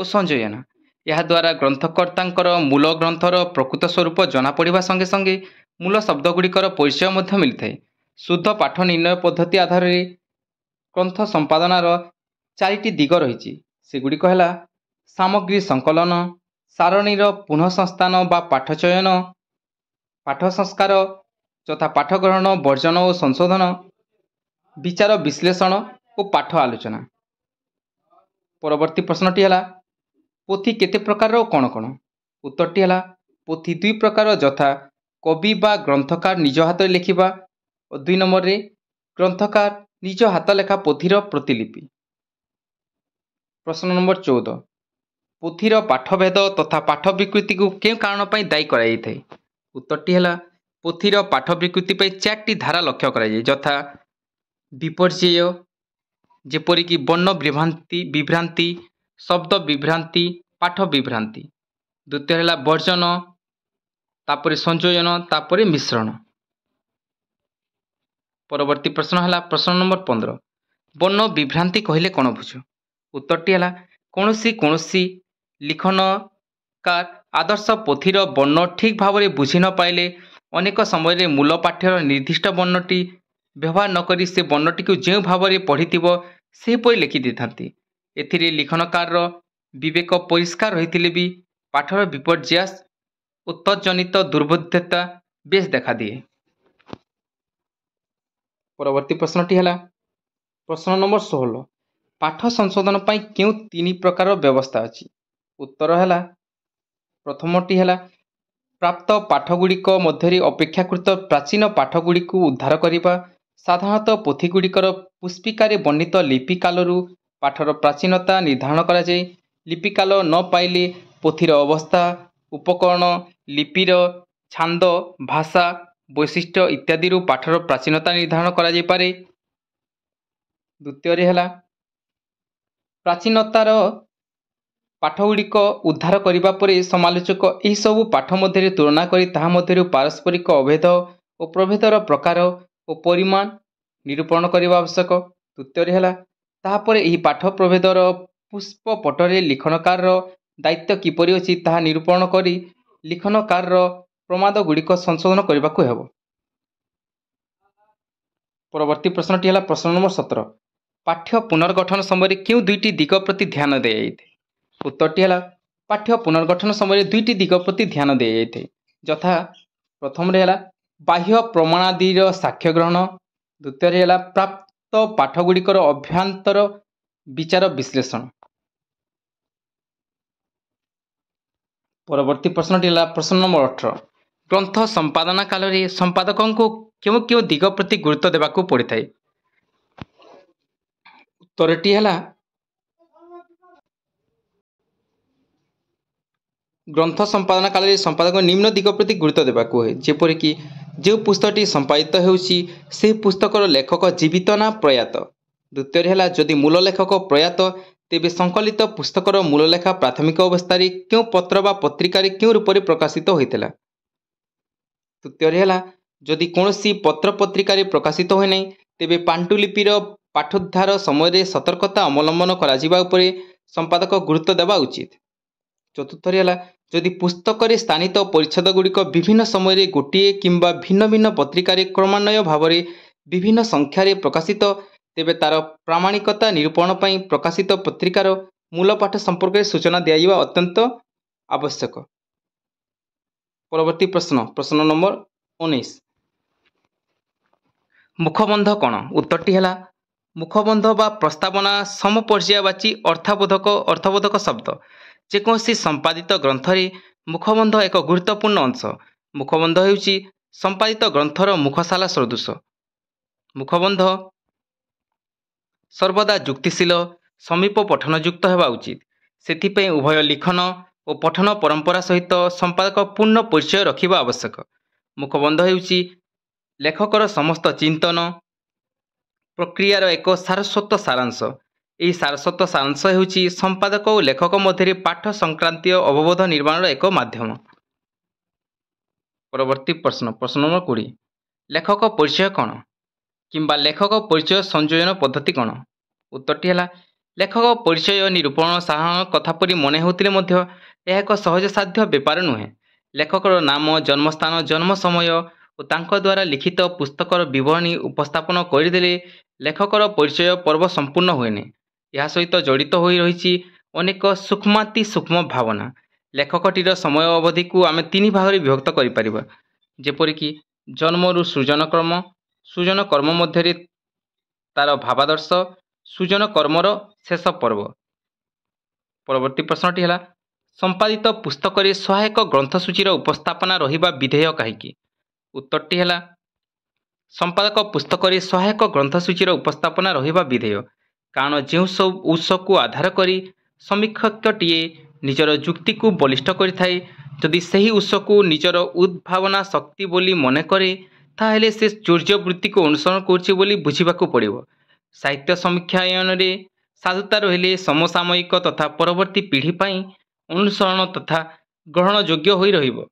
[SPEAKER 1] ଓ ସଂଯୋଜନ ଏହାଦ୍ୱାରା ଗ୍ରନ୍ଥକର୍ତ୍ତାଙ୍କର ମୂଳ ଗ୍ରନ୍ଥର ପ୍ରକୃତ ସ୍ୱରୂପ ଜଣାପଡ଼ିବା ସଙ୍ଗେ ସଙ୍ଗେ ମୂଳ ଶବ୍ଦଗୁଡ଼ିକର ପରିଚୟ ମଧ୍ୟ ମିଳିଥାଏ ଶୁଦ୍ଧ ପାଠ ନିର୍ଣ୍ଣୟ ପଦ୍ଧତି ଆଧାରରେ ଗ୍ରନ୍ଥ ସମ୍ପାଦନାର ଚାରିଟି ଦିଗ ରହିଛି ସେଗୁଡ଼ିକ ହେଲା ସାମଗ୍ରୀ ସଂକଳନ ସାରଣୀର ପୁନଃସଂସ୍ଥାନ ବା ପାଠ ଚୟନ ପାଠ ସଂସ୍କାର ଯଥା ପାଠଗ୍ରହଣ ବର୍ଜନ ଓ ସଂଶୋଧନ ବିଚାର ବିଶ୍ଳେଷଣ ଓ ପାଠ ଆଲୋଚନା ପରବର୍ତ୍ତୀ ପ୍ରଶ୍ନଟି ହେଲା ପୋଥି କେତେ ପ୍ରକାରର ଓ କ'ଣ କ'ଣ ଉତ୍ତରଟି ହେଲା ପୋଥି ଦୁଇ ପ୍ରକାର ଯଥା କବି ବା ଗ୍ରନ୍ଥକାର ନିଜ ହାତରେ ଲେଖିବା ଓ ଦୁଇ ନମ୍ବରରେ ଗ୍ରନ୍ଥକାର ନିଜ ହାତ ଲେଖା ପୋଥିର ପ୍ରତିଲିପି প্রশ্ন নম্বর ଚଉଦ ପୋଥିର ପାଠଭେଦ ତଥା ପାଠ ବିକୃତିକୁ କେଉଁ କାରଣ ପାଇଁ ଦାୟୀ କରାଯାଇଥାଏ ଉତ୍ତରଟି ହେଲା ପୋଥିର ପାଠ ବିକୃତି ପାଇଁ ଚାରିଟି ଧାରା ଲକ୍ଷ୍ୟ କରାଯାଏ ଯଥା ବିପର୍ଯ୍ୟୟ ଯେପରିକି ବର୍ଣ୍ଣ ବିଭ୍ରାନ୍ତି ବିଭ୍ରାନ୍ତି ଶବ୍ଦ ବିଭ୍ରାନ୍ତି ପାଠ ବିଭ୍ରାନ୍ତି ଦ୍ୱିତୀୟ ହେଲା ବର୍ଜନ ତାପରେ ସଂଯୋଜନ ତାପରେ ମିଶ୍ରଣ ପରବର୍ତ୍ତୀ ପ୍ରଶ୍ନ ହେଲା ପ୍ରଶ୍ନ ନମ୍ବର ପନ୍ଦର ବର୍ଣ୍ଣ ବିଭ୍ରାନ୍ତି କହିଲେ କ'ଣ ବୁଝ ଉତ୍ତରଟି ହେଲା କୌଣସି କୌଣସି ଲିଖନକାର ଆଦର୍ଶ ପୋଥିର ବର୍ଣ୍ଣ ଠିକ୍ ଭାବରେ ବୁଝି ନ ପାଇଲେ ଅନେକ ସମୟରେ ମୂଳ ପାଠ୍ୟର ନିର୍ଦ୍ଦିଷ୍ଟ ବର୍ଣ୍ଣଟି ବ୍ୟବହାର ନକରି ସେ ବର୍ଣ୍ଣଟିକୁ ଯେଉଁ ଭାବରେ ପଢ଼ିଥିବ ସେହିପରି ଲେଖି ଦେଇଥାନ୍ତି ଏଥିରେ ଲିଖନକାରର ବିବେକ ପରିଷ୍କାର ରହିଥିଲେ ବି ପାଠର ବିପର୍ଯ୍ୟାସ ଉତ୍ତଜନିତ ଦୁର୍ବୋଧ୍ୟତା ବେଶ୍ ଦେଖାଦିଏ ପରବର୍ତ୍ତୀ ପ୍ରଶ୍ନଟି ହେଲା ପ୍ରଶ୍ନ ନମ୍ବର ଷୋହଳ ପାଠ ସଂଶୋଧନ ପାଇଁ କେଉଁ ତିନି ପ୍ରକାର ବ୍ୟବସ୍ଥା ଅଛି ଉତ୍ତର ହେଲା ପ୍ରଥମଟି ହେଲା ପ୍ରାପ୍ତ ପାଠଗୁଡ଼ିକ ମଧ୍ୟରେ ଅପେକ୍ଷାକୃତ ପ୍ରାଚୀନ ପାଠଗୁଡ଼ିକୁ ଉଦ୍ଧାର କରିବା ସାଧାରଣତଃ ପୋଥିଗୁଡ଼ିକର ପୁଷ୍ପିକାରେ ବର୍ଣ୍ଣିତ ଲିପିକାଲରୁ ପାଠର ପ୍ରାଚୀନତା ନିର୍ଦ୍ଧାରଣ କରାଯାଏ ଲିପିକାଲ ନ ପାଇଲେ ପୋଥିର ଅବସ୍ଥା ଉପକରଣ ଲିପିର ଛାନ୍ଦ ଭାଷା ବୈଶିଷ୍ଟ୍ୟ ଇତ୍ୟାଦିରୁ ପାଠର ପ୍ରାଚୀନତା ନିର୍ଦ୍ଧାରଣ କରାଯାଇପାରେ ଦ୍ୱିତୀୟରେ ହେଲା ପ୍ରାଚୀନତାର ପାଠଗୁଡ଼ିକ ଉଦ୍ଧାର କରିବା ପରେ ସମାଲୋଚକ ଏହିସବୁ ପାଠ ମଧ୍ୟରେ ତୁଳନା କରି ତାହା ମଧ୍ୟରୁ ପାରସ୍ପରିକ ଅଭେଦ ଓ ପ୍ରଭେଦର ପ୍ରକାର ଓ ପରିମାଣ ନିରୂପଣ କରିବା ଆବଶ୍ୟକ ତୃତୀୟରେ ହେଲା ତାହାପରେ ଏହି ପାଠ ପ୍ରଭେଦର ପୁଷ୍ପ ପଟରେ ଲିଖନକାରର ଦାୟିତ୍ୱ କିପରି ଅଛି ତାହା ନିରୂପଣ କରି ଲିଖନକାରର ପ୍ରମାଦ ଗୁଡ଼ିକ ସଂଶୋଧନ କରିବାକୁ ହେବ ପରବର୍ତ୍ତୀ ପ୍ରଶ୍ନଟି ହେଲା ପ୍ରଶ୍ନ ନମ୍ବର ସତର ପାଠ୍ୟ ପୁନର୍ଗଠନ ସମୟରେ କେଉଁ ଦୁଇଟି ଦିଗ ପ୍ରତି ଧ୍ୟାନ ଦିଆଯାଇଥାଏ ଉତ୍ତରଟି ହେଲା ପାଠ୍ୟ ପୁନର୍ଗଠନ ସମୟରେ ଦୁଇଟି ଦିଗ ପ୍ରତି ଧ୍ୟାନ ଦିଆଯାଇଥାଏ ଯଥା ପ୍ରଥମରେ ହେଲା ବାହ୍ୟ ପ୍ରମାଣାଦିର ସାକ୍ଷ୍ୟ ଗ୍ରହଣ ଦ୍ୱିତୀୟରେ ହେଲା ପ୍ରାପ୍ତ ପାଠଗୁଡ଼ିକର ଅଭ୍ୟନ୍ତର ବିଚାର ବିଶ୍ଳେଷଣ ପରବର୍ତ୍ତୀ ପ୍ରଶ୍ନଟି ହେଲା ପ୍ରଶ୍ନ ନମ୍ବର ଅଠର ଗ୍ରନ୍ଥ ସମ୍ପାଦନା କାଳରେ ସମ୍ପାଦକଙ୍କୁ କେଉଁ କେଉଁ ଦିଗ ପ୍ରତି ଗୁରୁତ୍ୱ ଦେବାକୁ ପଡ଼ିଥାଏ ତରଟି ହେଲା ଗ୍ରନ୍ଥ ସମ୍ପାଦନା କାଳରେ ସମ୍ପାଦକ ନିମ୍ନ ଦିଗ ପ୍ରତି ଗୁରୁତ୍ୱ ଦେବାକୁ ହୁଏ ଯେପରିକି ଯେଉଁ ପୁସ୍ତକଟି ସମ୍ପାଦିତ ହେଉଛି ସେହି ପୁସ୍ତକର ଲେଖକ ଜୀବିତ ନା ପ୍ରୟାତ ଦ୍ୱିତୀୟରେ ହେଲା ଯଦି ମୂଳ ଲେଖକ ପ୍ରୟାତ ତେବେ ସଂକଳିତ ପୁସ୍ତକର ମୂଳ ଲେଖା ପ୍ରାଥମିକ ଅବସ୍ଥାରେ କେଉଁ ପତ୍ର ବା ପତ୍ରିକାରେ କେଉଁ ରୂପରେ ପ୍ରକାଶିତ ହୋଇଥିଲା ତୃତୀୟରେ ହେଲା ଯଦି କୌଣସି ପତ୍ର ପତ୍ରିକାରେ ପ୍ରକାଶିତ ହୋଇନାହିଁ ତେବେ ପାଣ୍ଠୁଲିପିର ପାଠୋଦ୍ଧାର ସମୟରେ ସତର୍କତା ଅବଲମ୍ବନ କରାଯିବା ଉପରେ ସମ୍ପାଦକ ଗୁରୁତ୍ୱ ଦେବା ଉଚିତ ଚତୁର୍ଥରେ ହେଲା ଯଦି ପୁସ୍ତକରେ ସ୍ଥାନିତ ଗୁଡ଼ିକ ବିଭିନ୍ନ ସମୟରେ ଗୋଟିଏ କିମ୍ବା ଭିନ୍ନ ଭିନ୍ନ ପତ୍ରିକାରେ କ୍ରମାନ୍ୱୟ ଭାବରେ ବିଭିନ୍ନ ସଂଖ୍ୟାରେ ପ୍ରକାଶିତ ତେବେ ତାର ପ୍ରାମାଣିକତା ନିରୂପଣ ପାଇଁ ପ୍ରକାଶିତ ପତ୍ରିକାର ମୂଳ ପାଠ ସମ୍ପର୍କରେ ସୂଚନା ଦିଆଯିବା ଅତ୍ୟନ୍ତ ଆବଶ୍ୟକ ପରବର୍ତ୍ତୀ ପ୍ରଶ୍ନ ପ୍ରଶ୍ନ ନମ୍ବର ଉଣେଇଶ ମୁଖବନ୍ଧ କ'ଣ ଉତ୍ତରଟି ହେଲା ମୁଖବନ୍ଧ ବା ପ୍ରସ୍ତାବନା ସମପର୍ଯ୍ୟାୟବାଚୀ ଅର୍ଥବୋଧକ ଅର୍ଥବୋଧକ ଶବ୍ଦ ଯେକୌଣସି ସମ୍ପାଦିତ ଗ୍ରନ୍ଥରେ ମୁଖବନ୍ଧ ଏକ ଗୁରୁତ୍ୱପୂର୍ଣ୍ଣ ଅଂଶ ମୁଖବନ୍ଧ ହେଉଛି ସମ୍ପାଦିତ ଗ୍ରନ୍ଥର ମୁଖଶାଲା ସଦୃଶ ମୁଖବନ୍ଧ ସର୍ବଦା ଯୁକ୍ତିଶୀଳ ସମୀପ ପଠନଯୁକ୍ତ ହେବା ଉଚିତ ସେଥିପାଇଁ ଉଭୟ ଲିଖନ ଓ ପଠନ ପରମ୍ପରା ସହିତ ସମ୍ପାଦକ ପୂର୍ଣ୍ଣ ପରିଚୟ ରଖିବା ଆବଶ୍ୟକ ମୁଖବନ୍ଧ ହେଉଛି ଲେଖକର ସମସ୍ତ ଚିନ୍ତନ ପ୍ରକ୍ରିୟାର ଏକ ସାରସ୍ୱତ ସାରାଂଶ ଏହି ସାରସ୍ୱତ ସାରାଂଶ ହେଉଛି ସମ୍ପାଦକ ଓ ଲେଖକ ମଧ୍ୟରେ ପାଠ ସଂକ୍ରାନ୍ତୀୟ ଅବବୋଧ ନିର୍ମାଣର ଏକ ମାଧ୍ୟମ ପରବର୍ତ୍ତୀ ପ୍ରଶ୍ନ ପ୍ରଶ୍ନ ନମ୍ବର କୋଡ଼ିଏ ଲେଖକ ପରିଚୟ କ'ଣ କିମ୍ବା ଲେଖକ ପରିଚୟ ସଂଯୋଜନ ପଦ୍ଧତି କ'ଣ ଉତ୍ତରଟି ହେଲା ଲେଖକ ପରିଚୟ ନିରୂପଣ ସାଧାରଣ କଥା ପରି ମନେ ହେଉଥିଲେ ମଧ୍ୟ ଏହା ଏକ ସହଜ ସାଧ୍ୟ ବେପାର ନୁହେଁ ଲେଖକର ନାମ ଜନ୍ମସ୍ଥାନ ଜନ୍ମ ସମୟ ଓ ତାଙ୍କ ଦ୍ୱାରା ଲିଖିତ ପୁସ୍ତକର ବିବରଣୀ ଉପସ୍ଥାପନ କରିଦେଲେ ଲେଖକର ପରିଚୟ ପର୍ବ ସମ୍ପୂର୍ଣ୍ଣ ହୁଏନି ଏହା ସହିତ ଜଡ଼ିତ ହୋଇ ରହିଛି ଅନେକ ସୂକ୍ଷ୍ମାତି ସୂକ୍ଷ୍ମ ଭାବନା ଲେଖକଟିର ସମୟ ଅବଧିକୁ ଆମେ ତିନି ଭାଗରେ ବିଭକ୍ତ କରିପାରିବା ଯେପରିକି ଜନ୍ମରୁ ସୃଜନକର୍ମ ସୃଜନ କର୍ମ ମଧ୍ୟରେ ତା'ର ଭାବାଦର୍ଶ ସୃଜନ କର୍ମର ଶେଷ ପର୍ବ ପରବର୍ତ୍ତୀ ପ୍ରଶ୍ନଟି ହେଲା ସମ୍ପାଦିତ ପୁସ୍ତକରେ ସହାୟକ ଗ୍ରନ୍ଥସୂଚୀର ଉପସ୍ଥାପନା ରହିବା ବିଧେୟ କାହିଁକି ଉତ୍ତରଟି ହେଲା ସମ୍ପାଦକ ପୁସ୍ତକରେ ସହାୟକ ଗ୍ରନ୍ଥସୂଚୀର ଉପସ୍ଥାପନା ରହିବା ବିଧେୟ କାରଣ ଯେଉଁ ସବୁ ଉତ୍ସକୁ ଆଧାର କରି ସମୀକ୍ଷକଟିଏ ନିଜର ଯୁକ୍ତିକୁ ବଳିଷ୍ଠ କରିଥାଏ ଯଦି ସେହି ଉତ୍ସକୁ ନିଜର ଉଦ୍ଭାବନା ଶକ୍ତି ବୋଲି ମନେ କରେ ତାହେଲେ ସେ ଚୌର୍ଯ୍ୟ ବୃତ୍ତିକୁ ଅନୁସରଣ କରୁଛି ବୋଲି ବୁଝିବାକୁ ପଡ଼ିବ ସାହିତ୍ୟ ସମୀକ୍ଷାୟନରେ ସାଧୁତା ରହିଲେ ସମସାମୟିକ ତଥା ପରବର୍ତ୍ତୀ ପିଢ଼ି ପାଇଁ ଅନୁସରଣ ତଥା ଗ୍ରହଣଯୋଗ୍ୟ ହୋଇ ରହିବ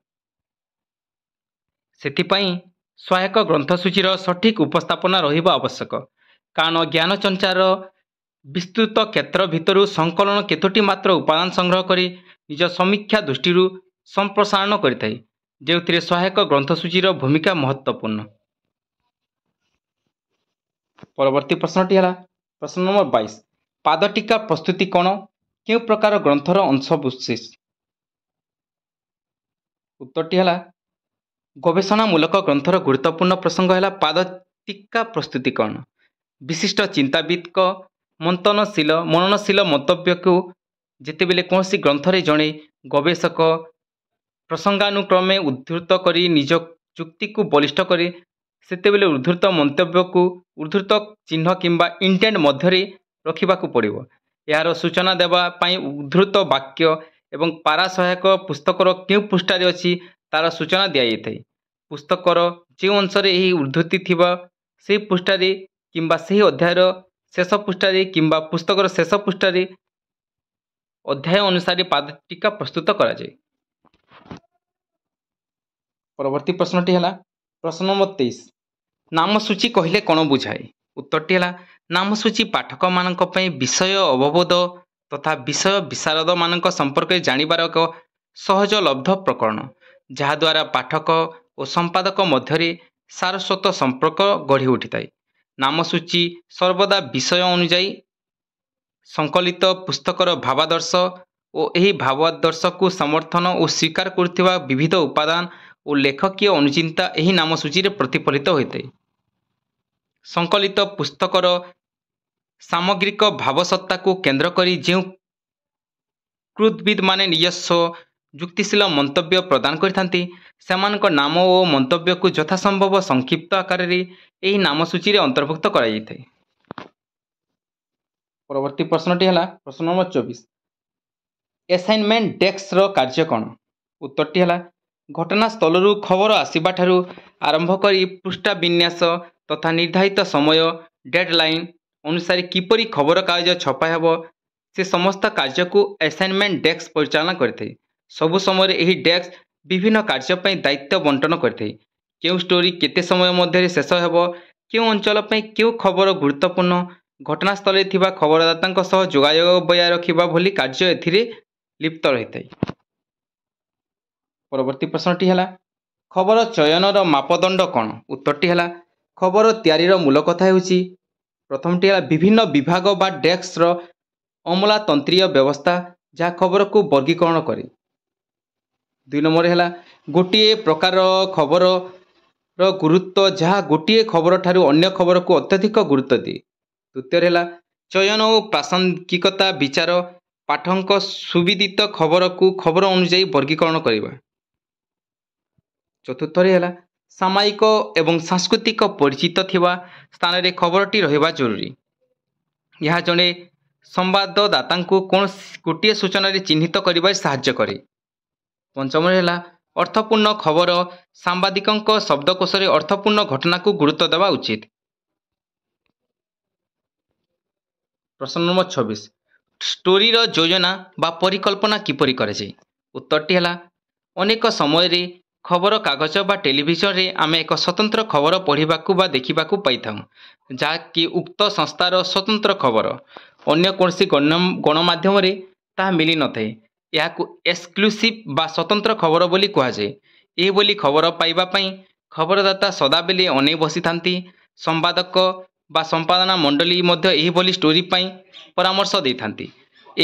[SPEAKER 1] ସେଥିପାଇଁ ସହାୟକ ଗ୍ରନ୍ଥସୂଚୀର ସଠିକ୍ ଉପସ୍ଥାପନା ରହିବା ଆବଶ୍ୟକ କାରଣ ଜ୍ଞାନ ଚଞ୍ଚାର ବିସ୍ତୃତ କ୍ଷେତ୍ର ଭିତରୁ ସଂକଳନ କେତୋଟି ମାତ୍ର ଉପାଦାନ ସଂଗ୍ରହ କରି ନିଜ ସମୀକ୍ଷା ଦୃଷ୍ଟିରୁ ସମ୍ପ୍ରସାରଣ କରିଥାଏ ଯେଉଁଥିରେ ସହାୟକ ଗ୍ରନ୍ଥସୂଚୀର ଭୂମିକା ମହତ୍ଵପୂର୍ଣ୍ଣ ପରବର୍ତ୍ତୀ ପ୍ରଶ୍ନଟି ହେଲା ପ୍ରଶ୍ନ ନମ୍ବର ବାଇଶ ପାଦଟିକା ପ୍ରସ୍ତୁତି କ'ଣ କେଉଁ ପ୍ରକାର ଗ୍ରନ୍ଥର ଅଂଶବିଶେଷ ଉତ୍ତରଟି ହେଲା ଗବେଷଣାମୂଳକ ଗ୍ରନ୍ଥର ଗୁରୁତ୍ୱପୂର୍ଣ୍ଣ ପ୍ରସଙ୍ଗ ହେଲା ପାଦ ଟିକା ପ୍ରସ୍ତୁତିକରଣ ବିଶିଷ୍ଟ ଚିନ୍ତାବିତ୍ଙ୍କ ମନ୍ତନଶୀଳ ମନନଶୀଳ ମନ୍ତବ୍ୟକୁ ଯେତେବେଳେ କୌଣସି ଗ୍ରନ୍ଥରେ ଜଣେ ଗବେଷକ ପ୍ରସଙ୍ଗାନୁକ୍ରମେ ଉଦ୍ଧୃତ କରି ନିଜ ଯୁକ୍ତିକୁ ବଳିଷ୍ଠ କରେ ସେତେବେଳେ ଉଦ୍ଧୃତ ମନ୍ତବ୍ୟକୁ ଉଦ୍ଧୃତ ଚିହ୍ନ କିମ୍ବା ଇଣ୍ଟେଣ୍ଟ ମଧ୍ୟରେ ରଖିବାକୁ ପଡ଼ିବ ଏହାର ସୂଚନା ଦେବା ପାଇଁ ଉଦ୍ଧୃତ ବାକ୍ୟ ଏବଂ ପାରା ସହାୟକ ପୁସ୍ତକର କେଉଁ ପୃଷ୍ଠାରେ ଅଛି ତାର ସୂଚନା ଦିଆଯାଇଥାଏ ପୁସ୍ତକର ଯେଉଁ ଅଂଶରେ ଏହି ଉଦ୍ଧୃତି ଥିବ ସେହି ପୃଷ୍ଠାରେ କିମ୍ବା ସେହି ଅଧ୍ୟାୟର ଶେଷ ପୃଷ୍ଠାରେ କିମ୍ବା ପୁସ୍ତକର ଶେଷ ପୃଷ୍ଠାରେ ଅଧ୍ୟାୟ ଅନୁସାରେ ପାଦ ପାଦଟିକା ପ୍ରସ୍ତୁତ କରାଯାଏ ପରବର୍ତ୍ତୀ ପ୍ରଶ୍ନଟି ହେଲା ପ୍ରଶ୍ନ ନମ୍ବର ତେଇଶ ନାମ ସୂଚୀ କହିଲେ କ'ଣ ବୁଝାଏ ଉତ୍ତରଟି ହେଲା ନାମ ନାମସୂଚୀ ପାଠକମାନଙ୍କ ପାଇଁ ବିଷୟ ଅବବୋଧ ତଥା ବିଷୟ ବିଶାରଦମାନଙ୍କ ସମ୍ପର୍କରେ ଜାଣିବାର ଏକ ସହଜ ଲବ୍ଧ ପ୍ରକରଣ ଯାହାଦ୍ୱାରା ପାଠକ ଓ ସମ୍ପାଦକ ମଧ୍ୟରେ ସାରସ୍ୱତ ସମ୍ପର୍କ ଗଢ଼ି ଉଠିଥାଏ ନାମ ସୂଚୀ ସର୍ବଦା ବିଷୟ ଅନୁଯାୟୀ ସଂକଳିତ ପୁସ୍ତକର ଭାବାଦର୍ଶ ଓ ଏହି ଭାବାଦର୍ଶକୁ ସମର୍ଥନ ଓ ସ୍ୱୀକାର କରୁଥିବା ବିବିଧ ଉପାଦାନ ଓ ଲେଖକୀୟ ଅନୁଚିନ୍ତା ଏହି ନାମ ସୂଚୀରେ ପ୍ରତିଫଳିତ ହୋଇଥାଏ ସଂକଳିତ ପୁସ୍ତକର ସାମଗ୍ରିକ ଭାବସତ୍ତାକୁ କେନ୍ଦ୍ର କରି ଯେଉଁ କୃତବିଦ୍ମାନେ ନିଜସ୍ୱ ଯୁକ୍ତିଶୀଳ ମନ୍ତବ୍ୟ ପ୍ରଦାନ କରିଥାନ୍ତି ସେମାନଙ୍କ ନାମ ଓ ମନ୍ତବ୍ୟକୁ ଯଥାସମ୍ଭବ ସଂକ୍ଷିପ୍ତ ଆକାରରେ ଏହି ନାମସୂଚୀରେ ଅନ୍ତର୍ଭୁକ୍ତ କରାଯାଇଥାଏ ପରବର୍ତ୍ତୀ ପ୍ରଶ୍ନଟି ହେଲା ପ୍ରଶ୍ନ ନମ୍ବର ଚବିଶ ଏସାଇନମେଣ୍ଟ ଡେସ୍କର କାର୍ଯ୍ୟ କ'ଣ ଉତ୍ତରଟି ହେଲା ଘଟଣାସ୍ଥଳରୁ ଖବର ଆସିବାଠାରୁ ଆରମ୍ଭ କରି ପୃଷ୍ଠା ବିନ୍ୟାସ ତଥା ନିର୍ଦ୍ଧାରିତ ସମୟ ଡେଡ୍ଲାଇନ୍ ଅନୁସାରେ କିପରି ଖବରକାଗଜ ଛପା ହେବ ସେ ସମସ୍ତ କାର୍ଯ୍ୟକୁ ଆସାଇନମେଣ୍ଟ ଡେସ୍କ ପରିଚାଳନା କରିଥାଏ ସବୁ ସମୟରେ ଏହି ଡେସ୍କ ବିଭିନ୍ନ କାର୍ଯ୍ୟ ପାଇଁ ଦାୟିତ୍ୱ ବଣ୍ଟନ କରିଥାଏ କେଉଁ ଷ୍ଟୋରି କେତେ ସମୟ ମଧ୍ୟରେ ଶେଷ ହେବ କେଉଁ ଅଞ୍ଚଳ ପାଇଁ କେଉଁ ଖବର ଗୁରୁତ୍ୱପୂର୍ଣ୍ଣ ଘଟଣାସ୍ଥଳରେ ଥିବା ଖବରଦାତାଙ୍କ ସହ ଯୋଗାଯୋଗ ବଜାୟ ରଖିବା ଭଳି କାର୍ଯ୍ୟ ଏଥିରେ ଲିପ୍ତ ରହିଥାଏ ପରବର୍ତ୍ତୀ ପ୍ରଶ୍ନଟି ହେଲା ଖବର ଚୟନର ମାପଦଣ୍ଡ କ'ଣ ଉତ୍ତରଟି ହେଲା ଖବର ତିଆରିର ମୂଳ କଥା ହେଉଛି ପ୍ରଥମଟି ହେଲା ବିଭିନ୍ନ ବିଭାଗ ବା ଡେସ୍କର ଅମଲାତନ୍ତ୍ରୀୟ ବ୍ୟବସ୍ଥା ଯାହା ଖବରକୁ ବର୍ଗୀକରଣ କରେ ଦୁଇ ନମ୍ବର ହେଲା ଗୋଟିଏ ପ୍ରକାର ଖବରର ଗୁରୁତ୍ୱ ଯାହା ଗୋଟିଏ ଖବର ଠାରୁ ଅନ୍ୟ ଖବରକୁ ଅତ୍ୟଧିକ ଗୁରୁତ୍ୱ ଦିଏ ତୃତୀୟରେ ହେଲା ଚୟନ ଓ ପ୍ରାସଙ୍ଗିକତା ବିଚାର ପାଠଙ୍କ ସୁବିଦିତ ଖବରକୁ ଖବର ଅନୁଯାୟୀ ବର୍ଗୀକରଣ କରିବା ଚତୁର୍ଥରେ ହେଲା ସାମାୟିକ ଏବଂ ସାଂସ୍କୃତିକ ପରିଚିତ ଥିବା ସ୍ଥାନରେ ଖବରଟି ରହିବା ଜରୁରୀ ଏହା ଜଣେ ସମ୍ବାଦଦାତାଙ୍କୁ କୌଣସି ଗୋଟିଏ ସୂଚନାରେ ଚିହ୍ନିତ କରିବାରେ ସାହାଯ୍ୟ କରେ ପଞ୍ଚମରେ ହେଲା ଅର୍ଥପୂର୍ଣ୍ଣ ଖବର ସାମ୍ବାଦିକଙ୍କ ଶବ୍ଦକୋଷରେ ଅର୍ଥପୂର୍ଣ୍ଣ ଘଟଣାକୁ ଗୁରୁତ୍ୱ ଦେବା ଉଚିତ ପ୍ରଶ୍ନ ନମ୍ବର ଛବିଶ ଷ୍ଟୋରିର ଯୋଜନା ବା ପରିକଳ୍ପନା କିପରି କରାଯାଏ ଉତ୍ତରଟି ହେଲା ଅନେକ ସମୟରେ ଖବରକାଗଜ ବା ଟେଲିଭିଜନରେ ଆମେ ଏକ ସ୍ୱତନ୍ତ୍ର ଖବର ପଢ଼ିବାକୁ ବା ଦେଖିବାକୁ ପାଇଥାଉ ଯାହାକି ଉକ୍ତ ସଂସ୍ଥାର ସ୍ୱତନ୍ତ୍ର ଖବର ଅନ୍ୟ କୌଣସି ଗଣମାଧ୍ୟମରେ ତାହା ମିଳିନଥାଏ ଏହାକୁ ଏକ୍ସକ୍ଲୁସିଭ୍ ବା ସ୍ୱତନ୍ତ୍ର ଖବର ବୋଲି କୁହାଯାଏ ଏହିଭଳି ଖବର ପାଇବା ପାଇଁ ଖବରଦାତା ସଦାବେଳେ ଅନେଇ ବସିଥାନ୍ତି ସମ୍ପାଦକ ବା ସମ୍ପାଦନା ମଣ୍ଡଳୀ ମଧ୍ୟ ଏହିଭଳି ଷ୍ଟୋରି ପାଇଁ ପରାମର୍ଶ ଦେଇଥାନ୍ତି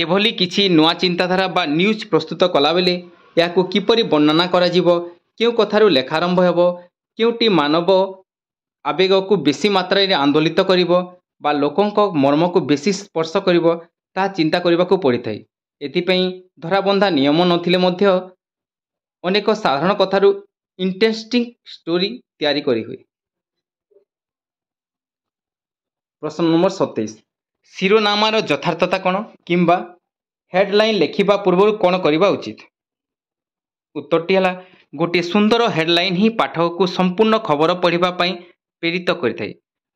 [SPEAKER 1] ଏଭଳି କିଛି ନୂଆ ଚିନ୍ତାଧାରା ବା ନ୍ୟୁଜ୍ ପ୍ରସ୍ତୁତ କଲାବେଳେ ଏହାକୁ କିପରି ବର୍ଣ୍ଣନା କରାଯିବ କେଉଁ କଥାରୁ ଲେଖା ଆରମ୍ଭ ହେବ କେଉଁଟି ମାନବ ଆବେଗକୁ ବେଶୀ ମାତ୍ରାରେ ଆନ୍ଦୋଳିତ କରିବ ବା ଲୋକଙ୍କ ମର୍ମକୁ ବେଶୀ ସ୍ପର୍ଶ କରିବ ତାହା ଚିନ୍ତା କରିବାକୁ ପଡ଼ିଥାଏ ଏଥିପାଇଁ ଧରାବନ୍ଧା ନିୟମ ନଥିଲେ ମଧ୍ୟ ଅନେକ ସାଧାରଣ କଥାରୁ ଇଣ୍ଟରେଷ୍ଟିଂ ଷ୍ଟୋରୀ ତିଆରି କରିହୁଏ ପ୍ରଶ୍ନ ନମ୍ବର ସତେଇଶ ଶିରୋନାମାର ଯଥାର୍ଥତା କ'ଣ କିମ୍ବା ହେଡ଼ଲାଇନ୍ ଲେଖିବା ପୂର୍ବରୁ କ'ଣ କରିବା ଉଚିତ ଉତ୍ତରଟି ହେଲା ଗୋଟିଏ ସୁନ୍ଦର ହେଡ଼ଲାଇନ୍ ହିଁ ପାଠକକୁ ସମ୍ପୂର୍ଣ୍ଣ ଖବର ପଢ଼ିବା ପାଇଁ ପ୍ରେରିତ କରିଥାଏ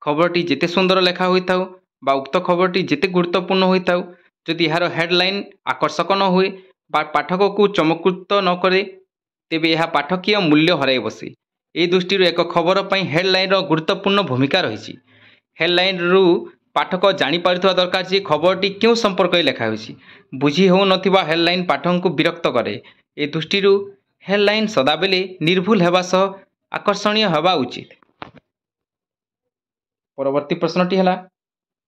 [SPEAKER 1] ଖବରଟି ଯେତେ ସୁନ୍ଦର ଲେଖା ହୋଇଥାଉ ବା ଉକ୍ତ ଖବରଟି ଯେତେ ଗୁରୁତ୍ୱପୂର୍ଣ୍ଣ ହୋଇଥାଉ ଯଦି ଏହାର ହେଡ଼ଲାଇନ୍ ଆକର୍ଷକ ନ ହୁଏ ବା ପାଠକକୁ ଚମକୃତ ନ କରେ ତେବେ ଏହା ପାଠକୀୟ ମୂଲ୍ୟ ହରାଇ ବସେ ଏହି ଦୃଷ୍ଟିରୁ ଏକ ଖବର ପାଇଁ ହେଡ଼ଲାଇନ୍ର ଗୁରୁତ୍ୱପୂର୍ଣ୍ଣ ଭୂମିକା ରହିଛି ହେଡ଼ଲାଇନ୍ରୁ ପାଠକ ଜାଣିପାରୁଥିବା ଦରକାର ଯେ ଖବରଟି କେଉଁ ସମ୍ପର୍କରେ ଲେଖା ହୋଇଛି ବୁଝି ହେଉନଥିବା ହେଡ଼ଲାଇନ୍ ପାଠକଙ୍କୁ ବିରକ୍ତ କରେ ଏ ଦୃଷ୍ଟିରୁ ହେଡ଼ଲାଇନ୍ ସଦାବେଳେ ନିର୍ଭୁଲ ହେବା ସହ ଆକର୍ଷଣୀୟ ହେବା ଉଚିତ ପରବର୍ତ୍ତୀ ପ୍ରଶ୍ନଟି ହେଲା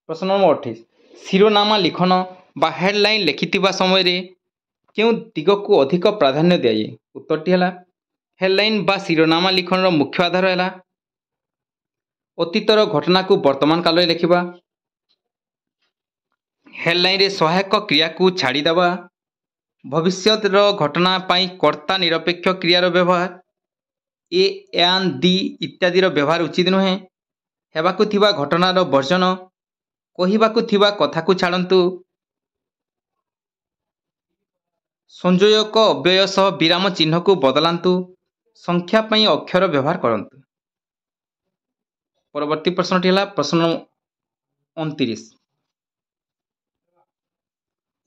[SPEAKER 1] ପ୍ରଶ୍ନ ନମ୍ବର ଅଠେଇଶ ଶିରୋନାମା ଲିଖନ বা ହେଡ଼ଲାଇନ୍ ଲେଖିଥିବା ସମୟରେ କେଉଁ ଦିଗକୁ ଅଧିକ ପ୍ରାଧାନ୍ୟ ଦିଆଯାଏ ଉତ୍ତରଟି ହେଲା ହେଡ଼ଲାଇନ୍ ବା ଶିରୋନାମା ଲିଖନର ମୁଖ୍ୟ ଆଧାର ହେଲା ଅତୀତର ଘଟଣାକୁ ବର୍ତ୍ତମାନ କାଳରେ ଲେଖିବା ହେଡ଼ଲାଇନ୍ରେ ସହାୟକ କ୍ରିୟାକୁ ଛାଡ଼ିଦେବା ଭବିଷ୍ୟତର ଘଟଣା ପାଇଁ କର୍ତ୍ତା ନିରପେକ୍ଷ କ୍ରିୟାର ବ୍ୟବହାର ଏ ଏନ୍ ଦି ଇତ୍ୟାଦିର ବ୍ୟବହାର ଉଚିତ ନୁହେଁ ହେବାକୁ ଥିବା ଘଟଣାର ବର୍ଜନ କହିବାକୁ ଥିବା କଥାକୁ ଛାଡ଼ନ୍ତୁ ସଂଯୋଜକ ଅବ୍ୟୟ ସହ ବିରାମ ଚିହ୍ନକୁ ବଦଳାନ୍ତୁ ସଂଖ୍ୟା ପାଇଁ ଅକ୍ଷର ବ୍ୟବହାର କରନ୍ତୁ ପରବର୍ତ୍ତୀ ପ୍ରଶ୍ନଟି ହେଲା ପ୍ରଶ୍ନ ଅଣତିରିଶ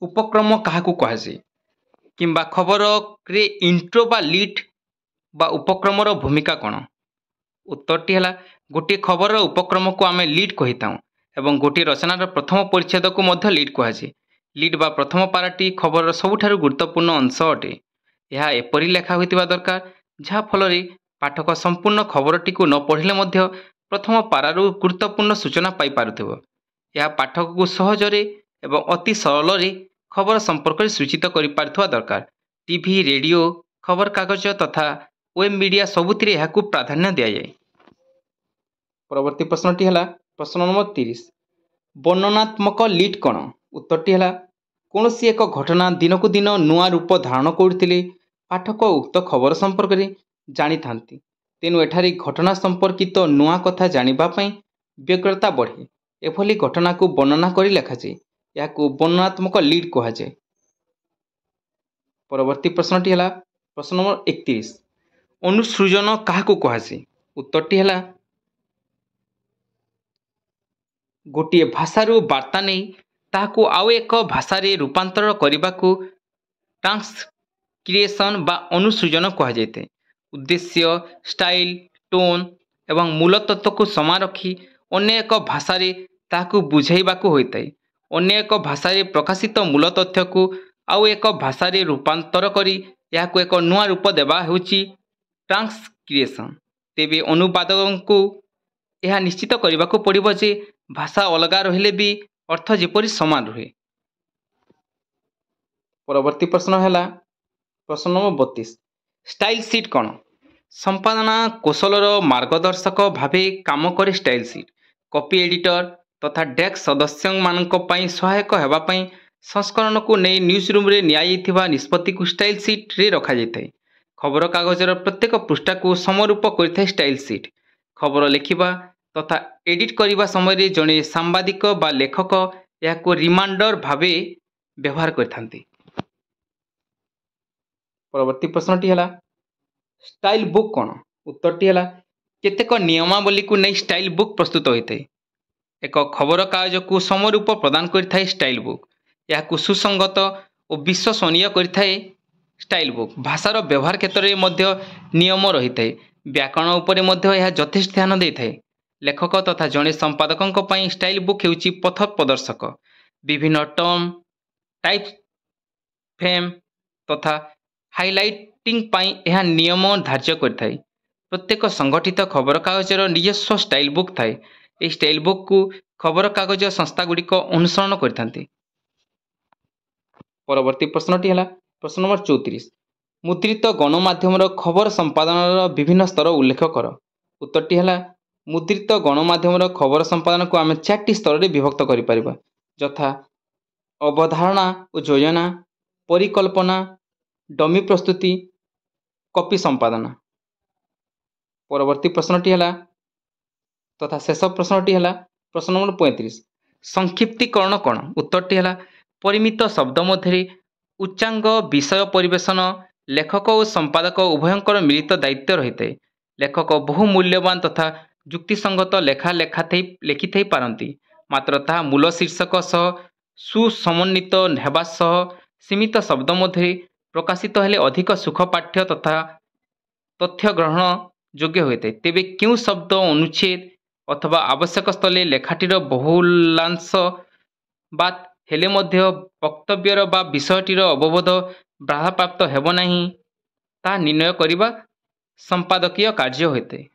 [SPEAKER 1] ଉପକ୍ରମ କାହାକୁ କୁହାଯାଏ କିମ୍ବା ଖବରରେ ଇଣ୍ଟ୍ରୋ ବା ଲିଟ୍ ବା ଉପକ୍ରମର ଭୂମିକା କ'ଣ ଉତ୍ତରଟି ହେଲା ଗୋଟିଏ ଖବରର ଉପକ୍ରମକୁ ଆମେ ଲିଟ୍ କହିଥାଉ ଏବଂ ଗୋଟିଏ ରଚନାର ପ୍ରଥମ ପରିଚ୍ଛେଦକୁ ମଧ୍ୟ ଲିଟ୍ କୁହାଯାଏ ଲିଡ୍ ବା ପ୍ରଥମ ପାରାଟି ଖବରର ସବୁଠାରୁ ଗୁରୁତ୍ୱପୂର୍ଣ୍ଣ ଅଂଶ ଅଟେ ଏହା ଏପରି ଲେଖା ହୋଇଥିବା ଦରକାର ଯାହାଫଳରେ ପାଠକ ସମ୍ପୂର୍ଣ୍ଣ ଖବରଟିକୁ ନ ପଢ଼ିଲେ ମଧ୍ୟ ପ୍ରଥମ ପାରାରୁ ଗୁରୁତ୍ୱପୂର୍ଣ୍ଣ ସୂଚନା ପାଇପାରୁଥିବ ଏହା ପାଠକକୁ ସହଜରେ ଏବଂ ଅତି ସରଳରେ ଖବର ସମ୍ପର୍କରେ ସୂଚିତ କରିପାରୁଥିବା ଦରକାର ଟିଭି ରେଡ଼ିଓ ଖବରକାଗଜ ତଥା ୱେବ୍ ମିଡ଼ିଆ ସବୁଥିରେ ଏହାକୁ ପ୍ରାଧାନ୍ୟ ଦିଆଯାଏ ପରବର୍ତ୍ତୀ ପ୍ରଶ୍ନଟି ହେଲା ପ୍ରଶ୍ନ ନମ୍ବର ତିରିଶ ବର୍ଣ୍ଣନାତ୍ମକ ଲିଟ୍ କ'ଣ ଉତ୍ତରଟି ହେଲା କୌଣସି ଏକ ଘଟଣା ଦିନକୁ ଦିନ ନୂଆ ରୂପ ଧାରଣ କରୁଥିଲେ ପାଠକ ଉକ୍ତ ଖବର ସମ୍ପର୍କରେ ଜାଣିଥାନ୍ତି ତେଣୁ ଏଠାରେ ଘଟଣା ସମ୍ପର୍କିତ ନୂଆ କଥା ଜାଣିବା ପାଇଁ ବ୍ୟଗ୍ରତା ବଢ଼େ ଏଭଳି ଘଟଣାକୁ ବର୍ଣ୍ଣନା କରି ଲେଖାଯାଏ ଏହାକୁ ବର୍ଣ୍ଣନାତ୍ମକ ଲିଡ୍ କୁହାଯାଏ ପରବର୍ତ୍ତୀ ପ୍ରଶ୍ନଟି ହେଲା ପ୍ରଶ୍ନ ନମ୍ବର ଏକତିରିଶ ଅନୁସୃଜନ କାହାକୁ କୁହାଯାଏ ଉତ୍ତରଟି ହେଲା ଗୋଟିଏ ଭାଷାରୁ ବାର୍ତ୍ତା ନେଇ ତାହାକୁ ଆଉ ଏକ ଭାଷାରେ ରୂପାନ୍ତର କରିବାକୁ ଟ୍ରାନ୍ସକ୍ରିଏସନ୍ ବା ଅନୁସୃଜନ କୁହାଯାଇଥାଏ ଉଦ୍ଦେଶ୍ୟ ଷ୍ଟାଇଲ ଟୋନ୍ ଏବଂ ମୂଳତତ୍ତ୍ୱକୁ ସମା ରଖି ଅନ୍ୟ ଏକ ଭାଷାରେ ତାହାକୁ ବୁଝାଇବାକୁ ହୋଇଥାଏ ଅନ୍ୟ ଏକ ଭାଷାରେ ପ୍ରକାଶିତ ମୂଳ ତଥ୍ୟକୁ ଆଉ ଏକ ଭାଷାରେ ରୂପାନ୍ତର କରି ଏହାକୁ ଏକ ନୂଆ ରୂପ ଦେବା ହେଉଛି ଟ୍ରାନ୍ସକ୍ରିଏସନ୍ ତେବେ ଅନୁବାଦକଙ୍କୁ ଏହା ନିଶ୍ଚିତ କରିବାକୁ ପଡ଼ିବ ଯେ ଭାଷା ଅଲଗା ରହିଲେ ବି অর্থ যেপরি সমান রুহে পরবর্তী প্রশ্ন হেলা প্রশ্ন নম্বর বতিশ ষ্টাইল সিট କ'ଣ ସମ୍ପାଦନା କୌଶଳର ମାର୍ଗଦର୍ଶକ ଭାବେ କାମ କରେ ଷ୍ଟାଇଲ୍ ସିଟ୍ କପି ଏଡ଼ିଟର ତଥା ଡେସ୍କ ସଦସ୍ୟମାନଙ୍କ ପାଇଁ ସହାୟକ ହେବା ପାଇଁ ସଂସ୍କରଣକୁ ନେଇ ନ୍ୟୁଜ୍ ରୁମ୍ରେ ନିଆଯାଇଥିବା ନିଷ୍ପତ୍ତିକୁ ଷ୍ଟାଇଲ୍ ସିଟ୍ରେ ରଖାଯାଇଥାଏ ଖବରକାଗଜର ପ୍ରତ୍ୟେକ ପୃଷ୍ଠାକୁ ସମରୂପ କରିଥାଏ ଷ୍ଟାଇଲ୍ ସିଟ୍ ଖବର ଲେଖିବା তথা এডিট କରିବା ସମୟରେ ଜଣେ ସାମ୍ବାଦିକ ବା ଲେଖକ ଏହାକୁ ରିମାଇଣ୍ଡର ଭାବେ ବ୍ୟବହାର କରିଥାନ୍ତି ପରବର୍ତ୍ତୀ ପ୍ରଶ୍ନଟି ହେଲା ଷ୍ଟାଇଲ ବୁକ୍ କ'ଣ ଉତ୍ତରଟି ହେଲା କେତେକ ନିୟମାବଳୀକୁ ନେଇ ଷ୍ଟାଇଲ ବୁକ୍ ପ୍ରସ୍ତୁତ ହୋଇଥାଏ ଏକ ଖବରକାଗଜକୁ ସମରୂପ ପ୍ରଦାନ କରିଥାଏ ଷ୍ଟାଇଲ ବୁକ୍ ଏହାକୁ ସୁସଙ୍ଗତ ଓ ବିଶ୍ୱସନୀୟ କରିଥାଏ ଷ୍ଟାଇଲ ବୁକ୍ ଭାଷାର ବ୍ୟବହାର କ୍ଷେତ୍ରରେ ମଧ୍ୟ ନିୟମ ରହିଥାଏ ବ୍ୟାକରଣ ଉପରେ ମଧ୍ୟ ଏହା ଯଥେଷ୍ଟ ଧ୍ୟାନ ଦେଇଥାଏ ଲେଖକ ତଥା ଜଣେ ସମ୍ପାଦକଙ୍କ ପାଇଁ ଷ୍ଟାଇଲ୍ ବୁକ୍ ହେଉଛି ପଥ ପ୍ରଦର୍ଶକ ବିଭିନ୍ନ ଟର୍ମ ଟାଇପ୍ ଫ୍ରେମ୍ ତଥା ହାଇଲାଇଟିଂ ପାଇଁ ଏହା ନିୟମ ଧାର୍ଯ୍ୟ କରିଥାଏ ପ୍ରତ୍ୟେକ ସଂଗଠିତ ଖବରକାଗଜର ନିଜସ୍ୱ ଷ୍ଟାଇଲ୍ ବୁକ୍ ଥାଏ ଏହି ଷ୍ଟାଇଲ୍ ବୁକ୍କୁ ଖବରକାଗଜ ସଂସ୍ଥା ଗୁଡ଼ିକ ଅନୁସରଣ କରିଥାନ୍ତି ପରବର୍ତ୍ତୀ ପ୍ରଶ୍ନଟି ହେଲା ପ୍ରଶ୍ନ ନମ୍ବର ଚଉତିରିଶ ମୁଦ୍ରିତ ଗଣମାଧ୍ୟମର ଖବର ସମ୍ପାଦନର ବିଭିନ୍ନ ସ୍ତର ଉଲ୍ଲେଖ କର ଉତ୍ତରଟି ହେଲା ମୁଦ୍ରିତ ଗଣମାଧ୍ୟମର ଖବର ସମ୍ପାଦନକୁ ଆମେ ଚାରିଟି ସ୍ତରରେ ବିଭକ୍ତ କରିପାରିବା ଯଥା ଅବଧାରଣା ଓ ଯୋଜନା ପରିକଳ୍ପନା ଡମି ପ୍ରସ୍ତୁତି କପି ସମ୍ପାଦନା ପରବର୍ତ୍ତୀ ପ୍ରଶ୍ନଟି ହେଲା ତଥା ଶେଷ ପ୍ରଶ୍ନଟି ହେଲା ପ୍ରଶ୍ନ ନମ୍ବର ପଇଁତିରିଶ ସଂକ୍ଷିପ୍ତିକରଣ କ'ଣ ଉତ୍ତରଟି ହେଲା ପରିମିତ ଶବ୍ଦ ମଧ୍ୟରେ ଉଚ୍ଚାଙ୍ଗ ବିଷୟ ପରିବେଷଣ ଲେଖକ ଓ ସମ୍ପାଦକ ଉଭୟଙ୍କର ମିଳିତ ଦାୟିତ୍ୱ ରହିଥାଏ ଲେଖକ ବହୁ ମୂଲ୍ୟବାନ ତଥା ଯୁକ୍ତିସଙ୍ଗତ ଲେଖା ଲେଖା ଥାଇ ଲେଖିଥାଇପାରନ୍ତି ମାତ୍ର ତାହା ମୂଳ ଶୀର୍ଷକ ସହ ସୁସମନ୍ୱିତ ହେବା ସହ ସୀମିତ ଶବ୍ଦ ମଧ୍ୟରେ ପ୍ରକାଶିତ ହେଲେ ଅଧିକ ସୁଖ ପାଠ୍ୟ ତଥା ତଥ୍ୟ ଗ୍ରହଣ ଯୋଗ୍ୟ ହୋଇଥାଏ ତେବେ କେଉଁ ଶବ୍ଦ ଅନୁଚ୍ଛେଦ ଅଥବା ଆବଶ୍ୟକ ସ୍ଥଳେ ଲେଖାଟିର ବହୁଳାଂଶ ବାତ୍ ହେଲେ ମଧ୍ୟ ବକ୍ତବ୍ୟର ବା ବିଷୟଟିର ଅବବୋଧ ବାଧାପ୍ରାପ୍ତ ହେବ ନାହିଁ ତାହା ନିର୍ଣ୍ଣୟ କରିବା ସମ୍ପାଦକୀୟ କାର୍ଯ୍ୟ ହୋଇଥାଏ